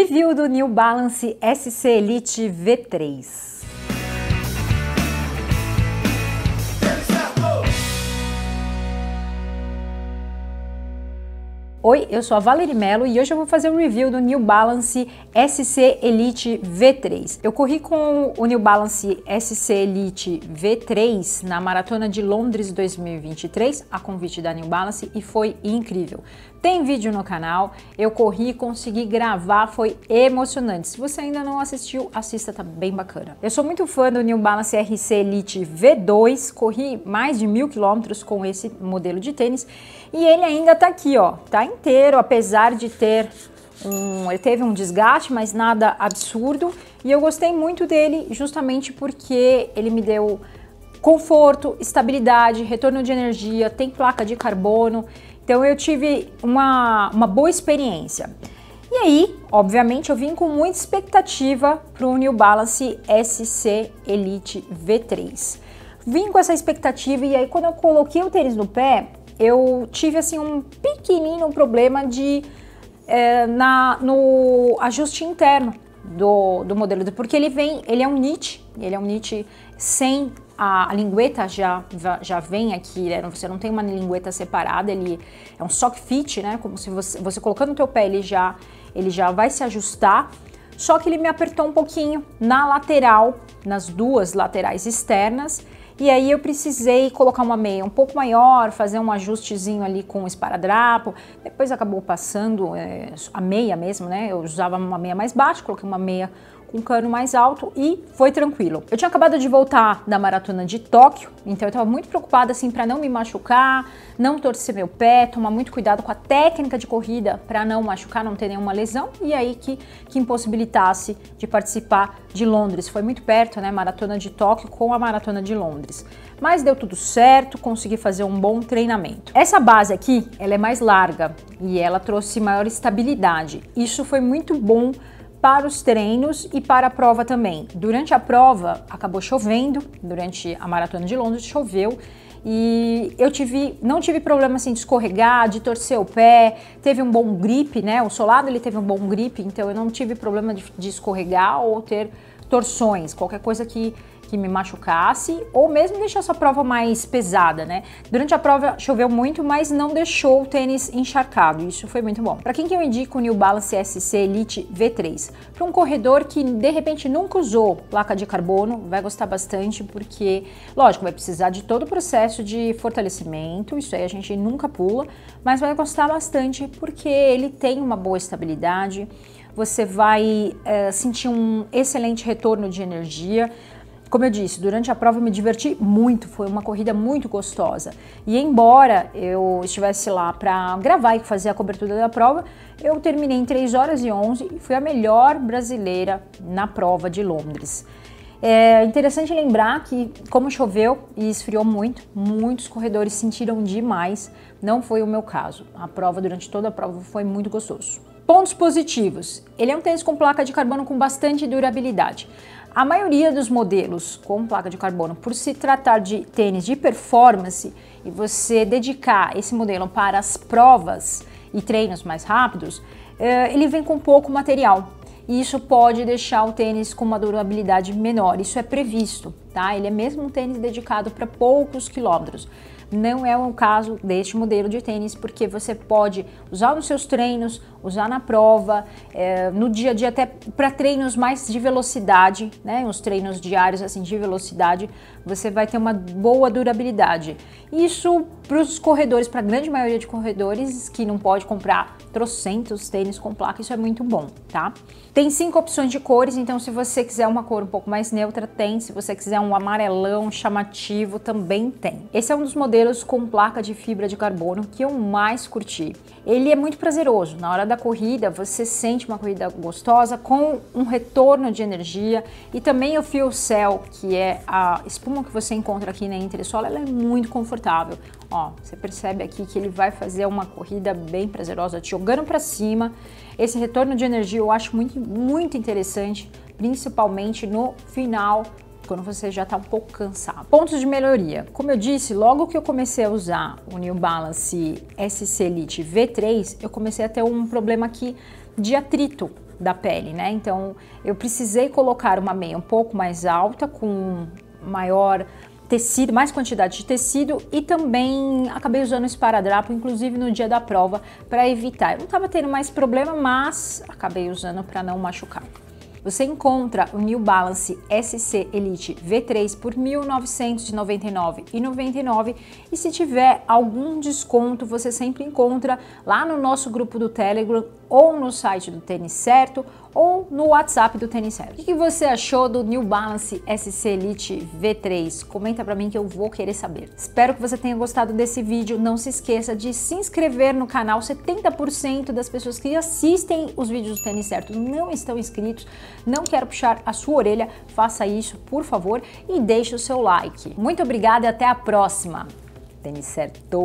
Review do New Balance SC Elite V3. Oi, eu sou a Valerie Mello e hoje eu vou fazer um review do New Balance SC Elite V3. Eu corri com o New Balance SC Elite V3 na Maratona de Londres 2023, a convite da New Balance, e foi incrível. Tem vídeo no canal, eu corri, consegui gravar, foi emocionante. Se você ainda não assistiu, assista, tá bem bacana. Eu sou muito fã do New Balance RC Elite V2, corri mais de mil quilômetros com esse modelo de tênis e ele ainda tá aqui, ó, tá inteiro, apesar de ter um, ele teve um desgaste, mas nada absurdo. E eu gostei muito dele justamente porque ele me deu conforto, estabilidade, retorno de energia, tem placa de carbono. Então eu tive uma, uma boa experiência. E aí, obviamente, eu vim com muita expectativa para o New Balance SC Elite V3. Vim com essa expectativa e aí quando eu coloquei o tênis no pé, eu tive assim um pequenino problema de, é, na, no ajuste interno do, do modelo, porque ele vem, ele é um NIT, ele é um NIT sem a, a lingueta já, já vem aqui, né? você não tem uma lingueta separada, ele é um sock fit, né? Como se você, você colocando o teu pé, ele já, ele já vai se ajustar, só que ele me apertou um pouquinho na lateral, nas duas laterais externas, e aí eu precisei colocar uma meia um pouco maior, fazer um ajustezinho ali com esparadrapo. Depois acabou passando é, a meia mesmo, né? Eu usava uma meia mais baixa, coloquei uma meia com cano mais alto e foi tranquilo. Eu tinha acabado de voltar da maratona de Tóquio, então eu estava muito preocupada assim para não me machucar, não torcer meu pé, tomar muito cuidado com a técnica de corrida para não machucar, não ter nenhuma lesão e aí que, que impossibilitasse de participar de Londres. Foi muito perto, né? Maratona de Tóquio com a maratona de Londres. Mas deu tudo certo, consegui fazer um bom treinamento. Essa base aqui, ela é mais larga e ela trouxe maior estabilidade. Isso foi muito bom para os treinos e para a prova também. Durante a prova, acabou chovendo, durante a maratona de Londres choveu. E eu tive, não tive problema assim de escorregar, de torcer o pé, teve um bom grip, né? O solado ele teve um bom grip, então eu não tive problema de, de escorregar ou ter torções, qualquer coisa que que me machucasse ou mesmo deixar sua prova mais pesada, né? Durante a prova choveu muito, mas não deixou o tênis encharcado. Isso foi muito bom. Para quem que eu indico o New Balance SC Elite V3? Para um corredor que de repente nunca usou placa de carbono, vai gostar bastante porque, lógico, vai precisar de todo o processo de fortalecimento, isso aí a gente nunca pula, mas vai gostar bastante porque ele tem uma boa estabilidade, você vai é, sentir um excelente retorno de energia, como eu disse, durante a prova eu me diverti muito, foi uma corrida muito gostosa. E embora eu estivesse lá para gravar e fazer a cobertura da prova, eu terminei em 3 horas e 11 e fui a melhor brasileira na prova de Londres. É interessante lembrar que, como choveu e esfriou muito, muitos corredores sentiram demais. Não foi o meu caso. A prova, durante toda a prova, foi muito gostoso. Pontos positivos: ele é um tênis com placa de carbono com bastante durabilidade. A maioria dos modelos com placa de carbono, por se tratar de tênis de performance e você dedicar esse modelo para as provas e treinos mais rápidos, eh, ele vem com pouco material. E isso pode deixar o tênis com uma durabilidade menor. Isso é previsto, tá? Ele é mesmo um tênis dedicado para poucos quilômetros. Não é o caso deste modelo de tênis, porque você pode usar nos seus treinos, usar na prova, é, no dia a dia, até para treinos mais de velocidade, né? Os treinos diários, assim, de velocidade, você vai ter uma boa durabilidade. Isso para os corredores, para a grande maioria de corredores que não pode comprar trocentos tênis com placa, isso é muito bom, tá? Tem cinco opções de cores, então se você quiser uma cor um pouco mais neutra, tem. Se você quiser um amarelão chamativo, também tem. Esse é um dos modelos modelos com placa de fibra de carbono que eu mais curti. Ele é muito prazeroso. Na hora da corrida, você sente uma corrida gostosa com um retorno de energia e também o Fio Cell, que é a espuma que você encontra aqui na entressola, ela é muito confortável. Ó, você percebe aqui que ele vai fazer uma corrida bem prazerosa, te jogando para cima. Esse retorno de energia eu acho muito, muito interessante, principalmente no final quando você já está um pouco cansado. Pontos de melhoria. Como eu disse, logo que eu comecei a usar o New Balance SC Elite V3, eu comecei a ter um problema aqui de atrito da pele, né? Então eu precisei colocar uma meia um pouco mais alta, com maior tecido, mais quantidade de tecido e também acabei usando esparadrapo, inclusive no dia da prova, para evitar. Eu não estava tendo mais problema, mas acabei usando para não machucar você encontra o New Balance SC Elite V3 por R$ 1.999,99 e se tiver algum desconto, você sempre encontra lá no nosso grupo do Telegram ou no site do Tênis Certo ou no WhatsApp do Tênis Certo. O que você achou do New Balance SC Elite V3? Comenta para mim que eu vou querer saber. Espero que você tenha gostado desse vídeo. Não se esqueça de se inscrever no canal. 70% das pessoas que assistem os vídeos do Tênis Certo não estão inscritos. Não quero puxar a sua orelha. Faça isso, por favor, e deixe o seu like. Muito obrigada e até a próxima. Tênis Certo!